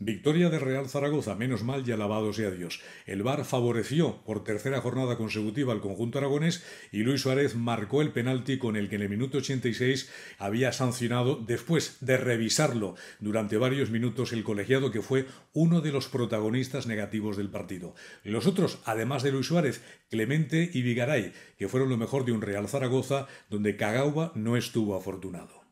Victoria de Real Zaragoza, menos mal y alabados y Dios. El VAR favoreció por tercera jornada consecutiva al conjunto aragonés y Luis Suárez marcó el penalti con el que en el minuto 86 había sancionado, después de revisarlo durante varios minutos, el colegiado que fue uno de los protagonistas negativos del partido. Los otros, además de Luis Suárez, Clemente y Vigaray, que fueron lo mejor de un Real Zaragoza donde Cagauba no estuvo afortunado.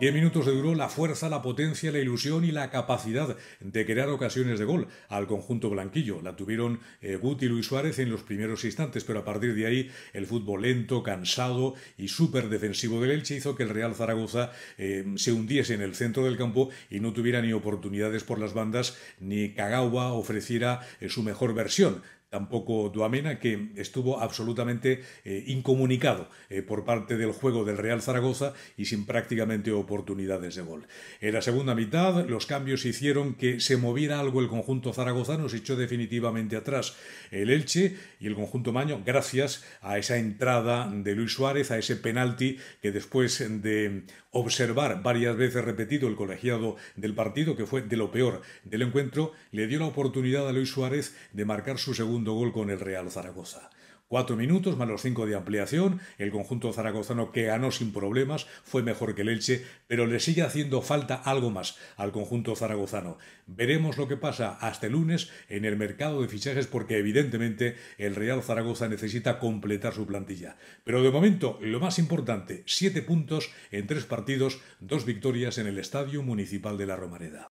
Diez minutos de duró la fuerza, la potencia, la ilusión y la capacidad de crear ocasiones de gol al conjunto blanquillo. La tuvieron eh, Guti y Luis Suárez en los primeros instantes, pero a partir de ahí el fútbol lento, cansado y súper defensivo del Elche hizo que el Real Zaragoza eh, se hundiese en el centro del campo y no tuviera ni oportunidades por las bandas ni Kagawa ofreciera eh, su mejor versión tampoco Duamena, que estuvo absolutamente eh, incomunicado eh, por parte del juego del Real Zaragoza y sin prácticamente oportunidades de gol. En la segunda mitad, los cambios hicieron que se moviera algo el conjunto zaragozano, se echó definitivamente atrás el Elche y el conjunto Maño, gracias a esa entrada de Luis Suárez, a ese penalti que después de observar varias veces repetido el colegiado del partido, que fue de lo peor del encuentro, le dio la oportunidad a Luis Suárez de marcar su segundo gol con el Real Zaragoza. Cuatro minutos más los cinco de ampliación, el conjunto zaragozano que ganó sin problemas fue mejor que el Elche, pero le sigue haciendo falta algo más al conjunto zaragozano. Veremos lo que pasa hasta el lunes en el mercado de fichajes porque evidentemente el Real Zaragoza necesita completar su plantilla. Pero de momento, lo más importante, siete puntos en tres partidos, dos victorias en el Estadio Municipal de la Romareda.